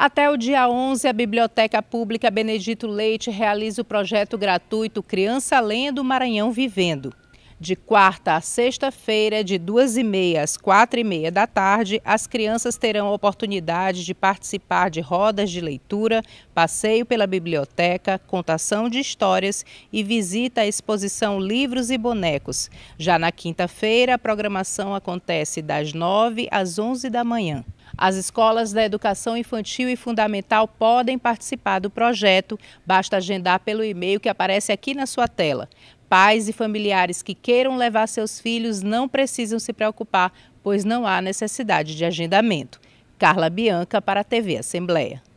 Até o dia 11, a Biblioteca Pública Benedito Leite realiza o projeto gratuito Criança Lendo Maranhão Vivendo. De quarta a sexta-feira, de duas e meia às quatro e meia da tarde, as crianças terão a oportunidade de participar de rodas de leitura, passeio pela biblioteca, contação de histórias e visita à exposição Livros e Bonecos. Já na quinta-feira, a programação acontece das nove às onze da manhã. As escolas da educação infantil e fundamental podem participar do projeto. Basta agendar pelo e-mail que aparece aqui na sua tela. Pais e familiares que queiram levar seus filhos não precisam se preocupar, pois não há necessidade de agendamento. Carla Bianca para a TV Assembleia.